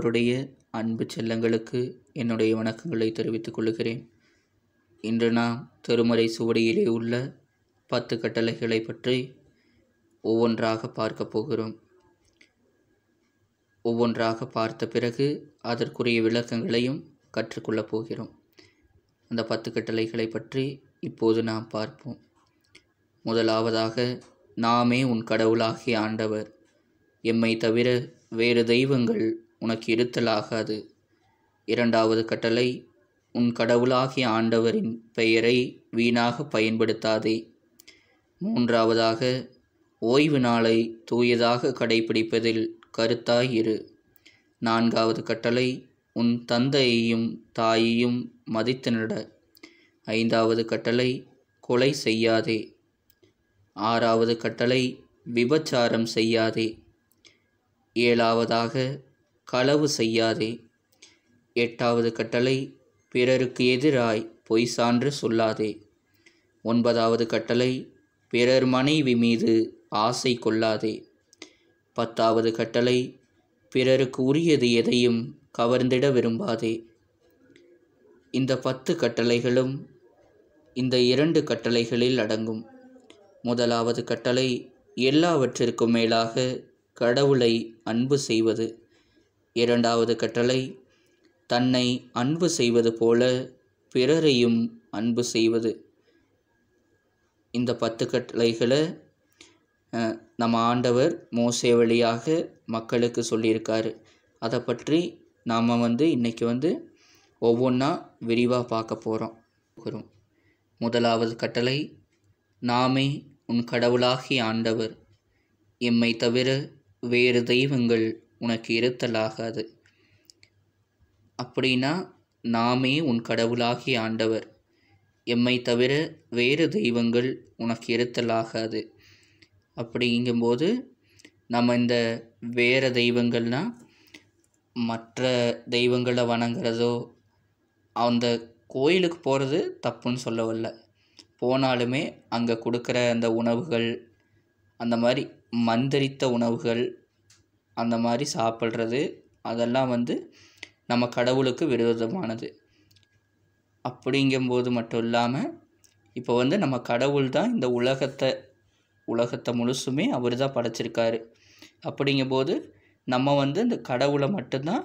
அவருடைய அன்பு செல்லங்களுக்கு என்னுடைய வணக்கங்களை தெரிவித்துக் கொள்கிறேன் இன்று நாம் திருமறை சுவடியிலே உள்ள பத்து கட்டளைகளை பற்றி ஒவ்வொன்றாக பார்க்கப் போகிறோம் ஒவ்வொன்றாக பார்த்த பிறகு அதற்குரிய விளக்கங்களையும் கற்றுக்கொள்ளப் போகிறோம் அந்த பத்து கட்டளைகளை பற்றி இப்போது நாம் பார்ப்போம் முதலாவதாக நாமே உன் கடவுளாகிய ஆண்டவர் எம்மை தவிர வேறு தெய்வங்கள் உனக்கு இருத்தலாகாது இரண்டாவது கட்டளை உன் கடவுளாகிய ஆண்டவரின் பெயரை வீணாக பயன்படுத்தாதே மூன்றாவதாக ஓய்வு நாளை தூயதாக கடைபிடிப்பதில் கருத்தாயிரு நான்காவது கட்டளை உன் தந்தையையும் தாயையும் மதித்து நட ஐந்தாவது கட்டளை கொலை செய்யாதே ஆறாவது கட்டளை விபச்சாரம் செய்யாதே ஏழாவதாக களவு செய்யாதே எட்டாவது கட்டளை பிறருக்கு எதிராய் பொய் சான்று சொல்லாதே ஒன்பதாவது கட்டளை பிறர் மனைவி மீது ஆசை கொள்ளாதே பத்தாவது கட்டளை பிறருக்கு உரியது எதையும் கவர்ந்திட விரும்பாதே இந்த பத்து கட்டளைகளும் இந்த இரண்டு கட்டளைகளில் அடங்கும் முதலாவது கட்டளை எல்லாவற்றிற்கும் மேலாக கடவுளை அன்பு செய்வது இரண்டாவது கட்டளை தன்னை அன்பு செய்வது போல பிறரையும் அன்பு செய்வது இந்த பத்து கட்டளைகளை நம்ம ஆண்டவர் மோசே வழியாக மக்களுக்கு சொல்லியிருக்காரு அதை பற்றி நாம் வந்து இன்றைக்கி வந்து ஒவ்வொன்றா விரிவாக பார்க்க போகிறோம் முதலாவது கட்டளை நாமே உன் கடவுளாகி ஆண்டவர் எம்மை தவிர வேறு தெய்வங்கள் உனக்கு இருத்தலாகாது அப்படின்னா நாமே உன் கடவுளாகிய ஆண்டவர் எம்மை தவிர வேறு தெய்வங்கள் உனக்கு இருத்தலாகாது அப்படிங்கும்போது நம்ம இந்த வேறு தெய்வங்கள்னால் மற்ற தெய்வங்களை வணங்குறதோ அந்த கோயிலுக்கு போகிறது தப்புன்னு சொல்ல வரல போனாலுமே அங்கே கொடுக்குற அந்த உணவுகள் அந்த மாதிரி மந்திரித்த உணவுகள் அந்த மாதிரி சாப்பிட்றது அதெல்லாம் வந்து நம்ம கடவுளுக்கு விரோதமானது அப்படிங்கும்போது மட்டும் இல்லாமல் இப்போ வந்து நம்ம கடவுள் தான் இந்த உலகத்தை உலகத்தை முழுசுமே அவர் தான் படைச்சிருக்காரு அப்படிங்கும்போது நம்ம வந்து இந்த கடவுளை மட்டும்தான்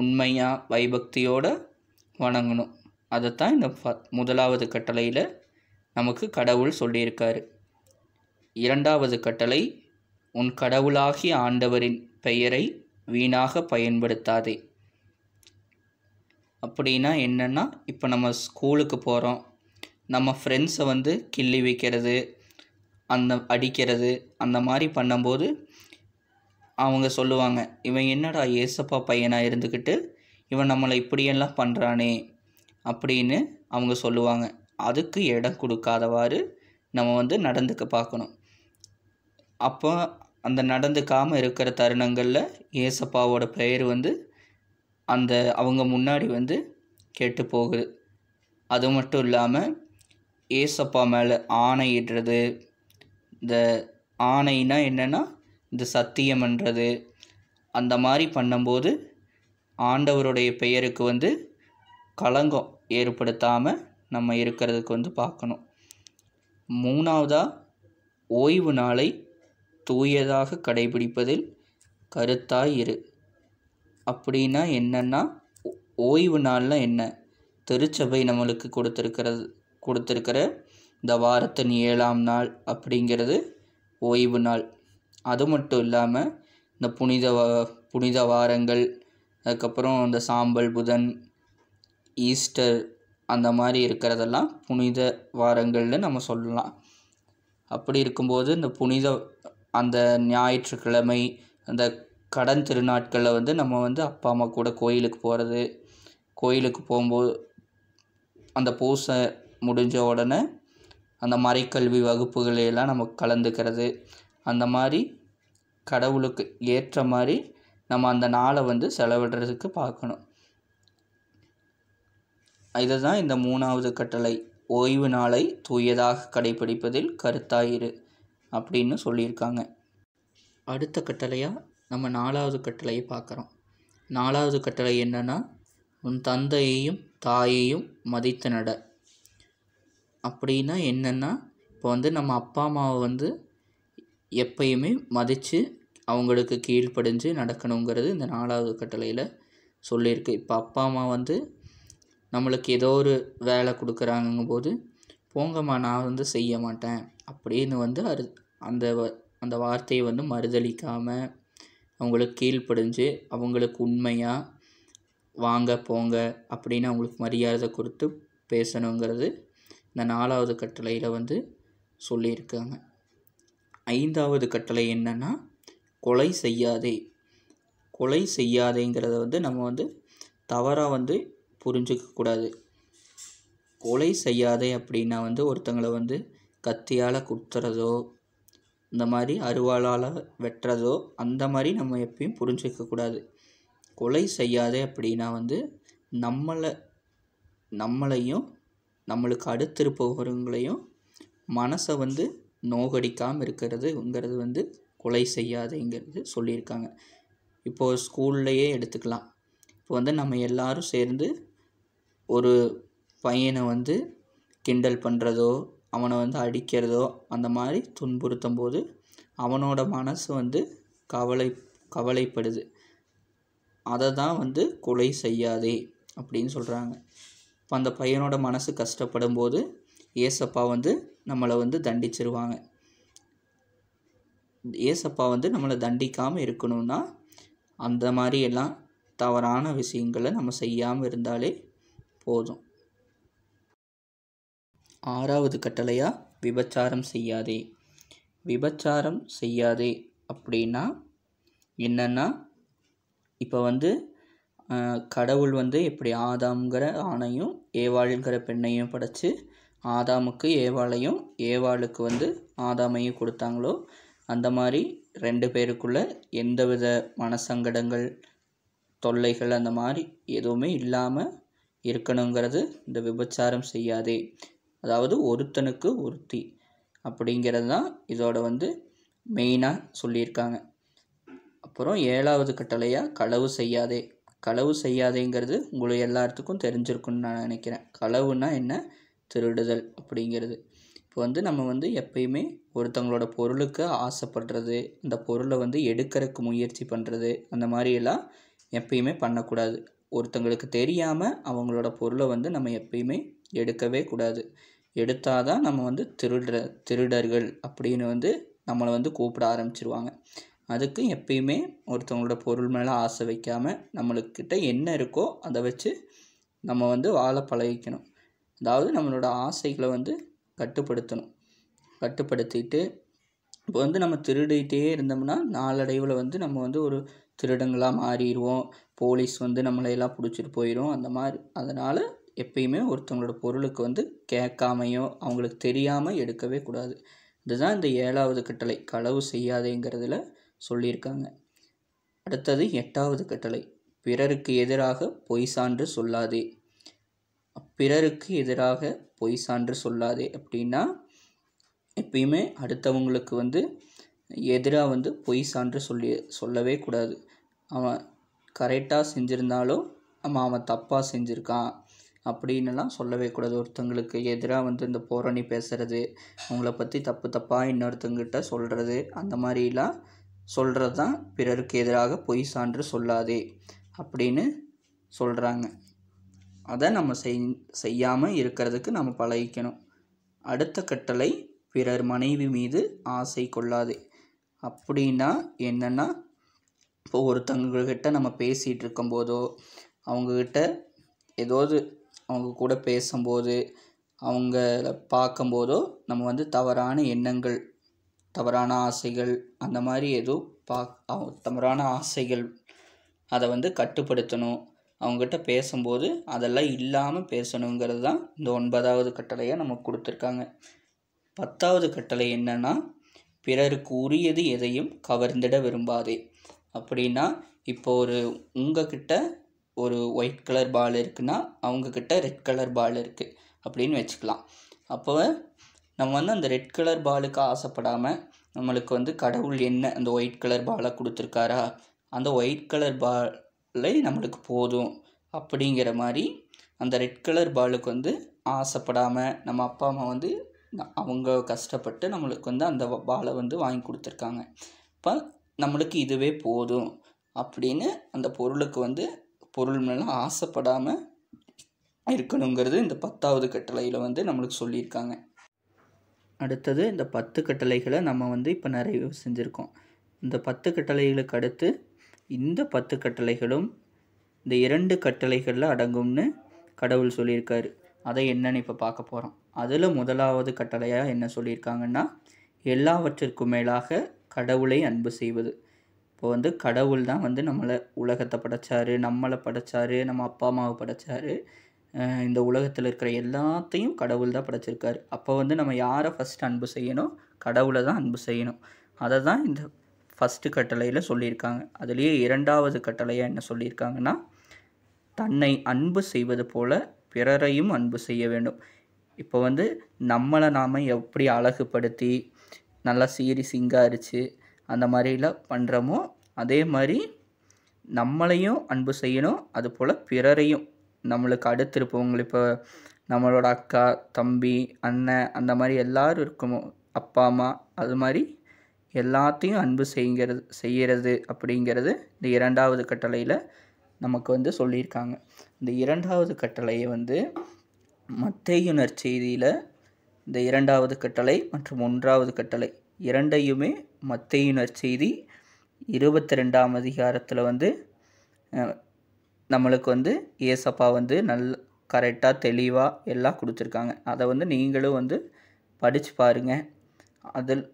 உண்மையாக வைபக்தியோடு வணங்கணும் அதைத்தான் இந்த முதலாவது கட்டளையில் நமக்கு கடவுள் சொல்லியிருக்காரு இரண்டாவது கட்டளை உன் கடவுளாகி ஆண்டவரின் பெயரை வீணாக பயன்படுத்தாதே அப்படின்னா என்னென்னா இப்போ நம்ம ஸ்கூலுக்கு போகிறோம் நம்ம ஃப்ரெண்ட்ஸை வந்து கிள்ளி வைக்கிறது அந்த அடிக்கிறது அந்த மாதிரி பண்ணும்போது அவங்க சொல்லுவாங்க இவன் என்னடா ஏசப்பா பையனாக இருந்துக்கிட்டு இவன் நம்மளை இப்படியெல்லாம் பண்ணுறானே அப்படின்னு அவங்க சொல்லுவாங்க அதுக்கு இடம் கொடுக்காதவாறு நம்ம வந்து நடந்துக்க பார்க்கணும் அப்போ அந்த நடந்துக்காமல் இருக்கிற தருணங்களில் ஏசப்பாவோட பெயர் வந்து அந்த அவங்க முன்னாடி வந்து கெட்டு போகுது அது மட்டும் இல்லாமல் ஏசப்பா மேலே ஆணையிடுறது இந்த ஆணைனா என்னென்னா இந்த சத்தியம்ன்றது அந்த மாதிரி பண்ணும்போது ஆண்டவருடைய பெயருக்கு வந்து களங்கம் ஏற்படுத்தாமல் நம்ம இருக்கிறதுக்கு வந்து பார்க்கணும் மூணாவதாக ஓய்வு நாளை தூயதாக கடைபிடிப்பதில் கருத்தாக இரு அப்படின்னா என்னென்னா ஓய்வு நாளில் என்ன திருச்சபை நம்மளுக்கு கொடுத்துருக்கிறது கொடுத்துருக்கிற இந்த வாரத்தின் ஏழாம் நாள் அப்படிங்கிறது ஓய்வு நாள் அது மட்டும் இல்லாமல் இந்த புனித புனித வாரங்கள் அதுக்கப்புறம் இந்த சாம்பல் புதன் ஈஸ்டர் அந்த மாதிரி இருக்கிறதெல்லாம் புனித வாரங்கள்னு நம்ம சொல்லலாம் அப்படி இருக்கும்போது இந்த புனித அந்த ஞாயிற்றுக்கிழமை அந்த கடன் திருநாட்களில் வந்து நம்ம வந்து அப்பா அம்மா கூட கோயிலுக்கு போகிறது கோயிலுக்கு போகும்போது அந்த பூசை முடிஞ்ச உடனே அந்த மறைக்கல்வி வகுப்புகளையெல்லாம் நம்ம கலந்துக்கிறது அந்த மாதிரி கடவுளுக்கு ஏற்ற மாதிரி நம்ம அந்த நாளை வந்து செலவிடுறதுக்கு பார்க்கணும் இதுதான் இந்த மூணாவது கட்டளை ஓய்வு நாளை தூயதாக கடைபிடிப்பதில் கருத்தாயிரு அப்படின்னு சொல்லியிருக்காங்க அடுத்த கட்டளையாக நம்ம நாலாவது கட்டளையை பார்க்குறோம் நாலாவது கட்டளை என்னென்னா உன் தந்தையையும் தாயையும் மதித்து நட அப்படின்னா என்னென்னா இப்போ வந்து நம்ம அப்பா அம்மாவை வந்து எப்பயுமே மதித்து அவங்களுக்கு கீழ்ப்படிஞ்சு நடக்கணுங்கிறது இந்த நாலாவது கட்டளையில் சொல்லியிருக்கு இப்போ அப்பா அம்மா வந்து நம்மளுக்கு ஏதோ ஒரு வேலை கொடுக்குறாங்கும்போது போங்கம்மா நான் வந்து செய்ய மாட்டேன் அப்படின்னு வந்து அறு அந்த அந்த வார்த்தையை வந்து மறுதளிக்காமல் அவங்களுக்கு கீழ்ப்படிஞ்சு அவங்களுக்கு உண்மையாக வாங்க போங்க அப்படின்னு அவங்களுக்கு மரியாதை கொடுத்து பேசணுங்கிறது இந்த நாலாவது கட்டளையில் வந்து சொல்லியிருக்காங்க ஐந்தாவது கட்டளை என்னென்னா கொலை செய்யாதே கொலை செய்யாதேங்கிறத வந்து நம்ம வந்து தவறாக வந்து புரிஞ்சிக்கக்கூடாது கொலை செய்யாதே அப்படின்னா வந்து ஒருத்தங்களை வந்து கத்தியால் குத்துறதோ இந்த மாதிரி அருவாளால் வெட்டுறதோ அந்த மாதிரி நம்ம எப்பயும் புரிஞ்சிக்கக்கூடாது கொலை செய்யாதே அப்படின்னா வந்து நம்மளை நம்மளையும் நம்மளுக்கு அடுத்திருப்பவர்களையும் மனசை வந்து நோகடிக்காமல் இருக்கிறதுங்கிறது வந்து கொலை செய்யாதேங்கிறது சொல்லியிருக்காங்க இப்போது ஸ்கூல்லையே எடுத்துக்கலாம் இப்போ வந்து நம்ம எல்லாரும் சேர்ந்து ஒரு பையனை வந்து கிண்டல் பண்ணுறதோ அவனை வந்து அடிக்கிறதோ அந்த மாதிரி துன்புறுத்தும் போது அவனோட மனசு வந்து கவலை கவலைப்படுது அதை தான் வந்து கொலை செய்யாதே அப்படின்னு சொல்கிறாங்க இப்போ அந்த பையனோட மனசு கஷ்டப்படும் போது ஏசப்பா வந்து நம்மளை வந்து தண்டிச்சிருவாங்க ஏசப்பா வந்து நம்மளை தண்டிக்காமல் இருக்கணும்னா அந்த மாதிரி எல்லாம் தவறான விஷயங்களை நம்ம செய்யாமல் இருந்தாலே போதும் ஆறாவது கட்டளையா விபச்சாரம் செய்யாதே விபச்சாரம் செய்யாதே அப்படின்னா என்னென்னா இப்போ வந்து கடவுள் வந்து எப்படி ஆதாம்ங்கிற ஆணையும் ஏவாளுங்கிற பெண்ணையும் படைச்சு ஆதாமுக்கு ஏவாளையும் ஏவாளுக்கு வந்து ஆதாமையும் கொடுத்தாங்களோ அந்த மாதிரி ரெண்டு பேருக்குள்ள எந்தவித மனசங்கடங்கள் தொல்லைகள் அந்த மாதிரி எதுவுமே இல்லாமல் இருக்கணுங்கிறது இந்த விபச்சாரம் செய்யாதே அதாவது ஒருத்தனுக்கு ஒருத்தி அப்படிங்கிறது தான் இதோட வந்து மெயினாக சொல்லியிருக்காங்க அப்புறம் ஏழாவது கட்டளையாக களவு செய்யாதே களவு செய்யாதேங்கிறது உங்களுக்கு எல்லாத்துக்கும் தெரிஞ்சிருக்குன்னு நான் நினைக்கிறேன் களவுன்னா என்ன திருடுதல் அப்படிங்கிறது இப்போ வந்து நம்ம வந்து எப்பயுமே ஒருத்தங்களோட பொருளுக்கு ஆசைப்படுறது அந்த பொருளை வந்து எடுக்கிறதுக்கு முயற்சி பண்ணுறது அந்த மாதிரியெல்லாம் எப்பயுமே பண்ணக்கூடாது ஒருத்தங்களுக்கு தெரியாமல் அவங்களோட பொருளை வந்து நம்ம எப்பயுமே எடுக்கவே கூடாது எடுத்தால் தான் நம்ம வந்து திருடுற திருடர்கள் அப்படின்னு வந்து நம்மளை வந்து கூப்பிட ஆரம்பிச்சிருவாங்க அதுக்கு எப்பயுமே ஒருத்தவங்களோட பொருள் மேலே ஆசை வைக்காமல் நம்மளுக்கிட்ட என்ன இருக்கோ அதை வச்சு நம்ம வந்து வாழ பழகிக்கணும் அதாவது நம்மளோட ஆசைகளை வந்து கட்டுப்படுத்தணும் கட்டுப்படுத்திட்டு இப்போ வந்து நம்ம திருடிட்டே இருந்தோம்னா நாளடைவில் வந்து நம்ம வந்து ஒரு திருடங்களாக மாறிடுவோம் போலீஸ் வந்து நம்மளையெல்லாம் பிடிச்சிட்டு போயிடும் அந்த மாதிரி அதனால் எப்பயுமே ஒருத்தவங்களோட பொருளுக்கு வந்து கேட்காமையோ அவங்களுக்கு தெரியாமல் எடுக்கவே கூடாது இதுதான் இந்த ஏழாவது கட்டளை களவு செய்யாதேங்கிறதுல சொல்லியிருக்காங்க அடுத்தது எட்டாவது கட்டளை பிறருக்கு எதிராக பொய் சான்று சொல்லாதே பிறருக்கு எதிராக பொய் சான்று சொல்லாதே அப்படின்னா எப்பயுமே அடுத்தவங்களுக்கு வந்து எதிராக வந்து பொய் சான்று சொல்லி சொல்லவே கூடாது அவன் கரெக்டாக செஞ்சுருந்தாலும் அவன் அவன் தப்பாக செஞ்சுருக்கான் அப்படின்னுலாம் சொல்லவே கூடாது ஒருத்தங்களுக்கு எதிராக வந்து இந்த போராணி பேசுகிறது அவங்கள பற்றி தப்பு தப்பாக இன்னொருத்தங்கிட்ட சொல்கிறது அந்த மாதிரிலாம் சொல்கிறது தான் பிறருக்கு எதிராக பொய் சான்று சொல்லாதே அப்படின்னு சொல்கிறாங்க அதை நம்ம செய் செய்யாமல் இருக்கிறதுக்கு நம்ம பழகிக்கணும் அடுத்த கட்டளை பிறர் மனைவி மீது ஆசை கொள்ளாதே அப்படின்னா என்னென்னா இப்போ ஒருத்தவங்கக்கிட்ட நம்ம பேசிகிட்டு இருக்கும்போதோ அவங்கக்கிட்ட ஏதாவது அவங்க கூட பேசும்போது அவங்கள பார்க்கும்போதோ நம்ம வந்து தவறான எண்ணங்கள் தவறான ஆசைகள் அந்த மாதிரி எதுவும் பா தவறான ஆசைகள் அதை வந்து கட்டுப்படுத்தணும் அவங்ககிட்ட பேசும்போது அதெல்லாம் இல்லாமல் பேசணுங்கிறது தான் இந்த ஒன்பதாவது கட்டளையை நமக்கு கொடுத்துருக்காங்க பத்தாவது கட்டளை என்னென்னா பிறருக்கு உரியது எதையும் கவர்ந்திட விரும்பாதே அப்படின்னா இப்போ ஒரு உங்ககிட்ட ஒரு ஒயிட் கலர் பால் இருக்குன்னா அவங்கக்கிட்ட ரெட் கலர் பால் இருக்குது அப்படின்னு வச்சுக்கலாம் அப்போ நம்ம வந்து அந்த ரெட் கலர் பாலுக்கு ஆசைப்படாமல் நம்மளுக்கு வந்து கடவுள் என்ன அந்த ஒயிட் கலர் பாலை கொடுத்துருக்காரா அந்த ஒயிட் கலர் பாலை நம்மளுக்கு போதும் அப்படிங்கிற மாதிரி அந்த ரெட் கலர் பாலுக்கு வந்து ஆசைப்படாமல் நம்ம அப்பா அம்மா வந்து அவங்க கஷ்டப்பட்டு நம்மளுக்கு வந்து அந்த பாலை வந்து வாங்கி கொடுத்துருக்காங்க இப்போ நம்மளுக்கு இதுவே போதும் அப்படின்னு அந்த பொருளுக்கு வந்து பொருள் மேலே ஆசைப்படாமல் இருக்கணுங்கிறது இந்த பத்தாவது கட்டளையில் வந்து நம்மளுக்கு சொல்லியிருக்காங்க அடுத்தது இந்த பத்து கட்டளைகளை நம்ம வந்து இப்போ நிறைய செஞ்சுருக்கோம் இந்த பத்து கட்டளைகளுக்கு அடுத்து இந்த பத்து கட்டளைகளும் இந்த இரண்டு கட்டளைகளில் அடங்கும்னு கடவுள் சொல்லியிருக்காரு அதை என்னன்னு இப்போ பார்க்க போகிறோம் அதில் முதலாவது கட்டளையாக என்ன சொல்லியிருக்காங்கன்னா எல்லாவற்றிற்கும் மேலாக கடவுளை அன்பு செய்வது இப்போ வந்து கடவுள் தான் வந்து நம்மளை உலகத்தை படைச்சாரு நம்மளை படைச்சாரு நம்ம அப்பா அம்மாவை படைச்சாரு இந்த உலகத்தில் இருக்கிற எல்லாத்தையும் கடவுள் தான் படைச்சிருக்காரு அப்போ வந்து நம்ம யாரை ஃபஸ்ட்டு அன்பு செய்யணும் கடவுளை தான் அன்பு செய்யணும் அதை தான் இந்த ஃபஸ்ட்டு கட்டளையில் சொல்லியிருக்காங்க அதுலேயே இரண்டாவது கட்டளையாக என்ன சொல்லியிருக்காங்கன்னா தன்னை அன்பு செய்வது போல பிறரையும் அன்பு செய்ய வேண்டும் இப்போ வந்து நம்மளை நாம் எப்படி அழகுப்படுத்தி நல்லா சீரி சிங்காரிச்சு அந்த மாதிரிலாம் பண்ணுறோமோ அதே மாதிரி நம்மளையும் அன்பு செய்யணும் அதுபோல் பிறரையும் நம்மளுக்கு அடுத்திருப்பவங்களை இப்போ நம்மளோட அக்கா தம்பி அண்ணன் அந்த மாதிரி எல்லோரும் இருக்கமோ அப்பா அம்மா அது மாதிரி எல்லாத்தையும் அன்பு செய்கிறது செய்கிறது அப்படிங்கிறது இந்த இரண்டாவது கட்டளையில் நமக்கு வந்து சொல்லியிருக்காங்க இந்த இரண்டாவது கட்டளையை வந்து மத்தையுணர் செய்தியில் இந்த இரண்டாவது கட்டளை மற்றும் ஒன்றாவது கட்டளை இரண்டையுமே மத்தையின் செய்தி இருபத்தி ரெண்டாம் அதிகாரத்தில் வந்து நம்மளுக்கு வந்து ஏசப்பா வந்து நல் கரெக்டாக தெளிவாக எல்லாம் கொடுத்துருக்காங்க அதை வந்து நீங்களும் வந்து படித்து பாருங்கள் அதில்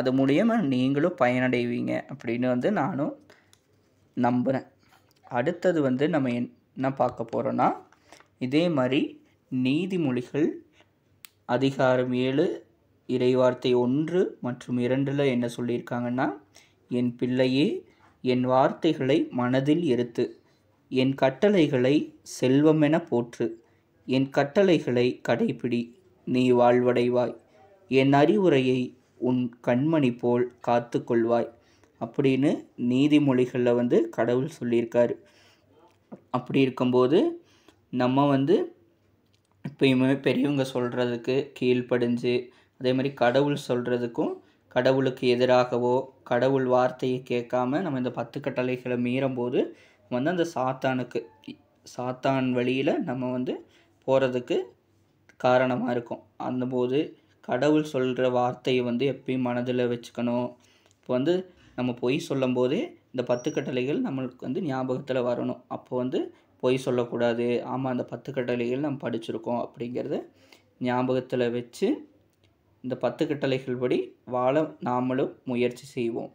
அது மூலியமாக நீங்களும் பயனடைவீங்க அப்படின்னு வந்து நானும் நம்புகிறேன் அடுத்தது வந்து நம்ம என்ன பார்க்க போகிறோன்னா இதே மாதிரி நீதிமொழிகள் அதிகாரம் ஏழு இறைவார்த்தை ஒன்று மற்றும் இரண்டில் என்ன சொல்லியிருக்காங்கன்னா என் பிள்ளையே என் வார்த்தைகளை மனதில் இருத்து என் கட்டளைகளை செல்வமென போற்று என் கட்டளைகளை கடைபிடி நீ வாழ்வடைவாய் என் அறிவுரையை உன் கண்மணி போல் காத்து கொள்வாய் அப்படின்னு நீதிமொழிகளில் வந்து கடவுள் சொல்லியிருக்காரு அப்படி இருக்கும்போது நம்ம வந்து எப்பயுமே பெரியவங்க சொல்கிறதுக்கு கீழ்ப்படிஞ்சு அதே மாதிரி கடவுள் சொல்கிறதுக்கும் கடவுளுக்கு எதிராகவோ கடவுள் வார்த்தையை கேட்காம நம்ம இந்த பத்து கட்டளைகளை மீறும்போது வந்து அந்த சாத்தானுக்கு சாத்தான் வழியில் நம்ம வந்து போகிறதுக்கு காரணமாக இருக்கும் அந்த போது கடவுள் சொல்கிற வார்த்தையை வந்து எப்பயும் மனதில் வச்சுக்கணும் இப்போ வந்து நம்ம பொய் சொல்லும் போதே இந்த பத்து கட்டளைகள் நம்மளுக்கு வந்து ஞாபகத்தில் வரணும் அப்போ வந்து பொய் சொல்லக்கூடாது ஆமாம் அந்த பத்து கட்டளைகள் நம்ம படிச்சிருக்கோம் அப்படிங்கிறத ஞாபகத்தில் வச்சு இந்த பத்து கட்டளைகள் படி வாழ நாமளும் முயற்சி செய்வோம்